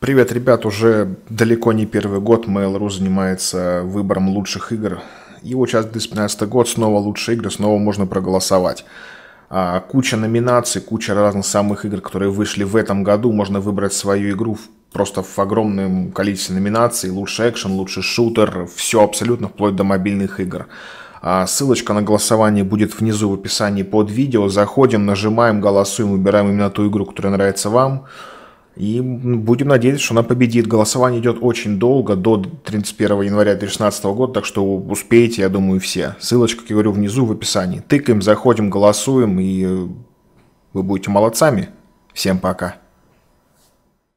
Привет, ребят. Уже далеко не первый год Mail.ru занимается выбором лучших игр. И вот сейчас 2015 год, снова лучшие игры, снова можно проголосовать. А, куча номинаций, куча разных самых игр, которые вышли в этом году. Можно выбрать свою игру в, просто в огромном количестве номинаций. Лучший экшен, лучший шутер, все абсолютно, вплоть до мобильных игр. А, ссылочка на голосование будет внизу в описании под видео. Заходим, нажимаем, голосуем, выбираем именно ту игру, которая нравится вам. И будем надеяться, что она победит. Голосование идет очень долго, до 31 января 2016 года, так что успеете, я думаю, все. Ссылочка, как я говорю, внизу в описании. Тыкаем, заходим, голосуем, и вы будете молодцами. Всем пока.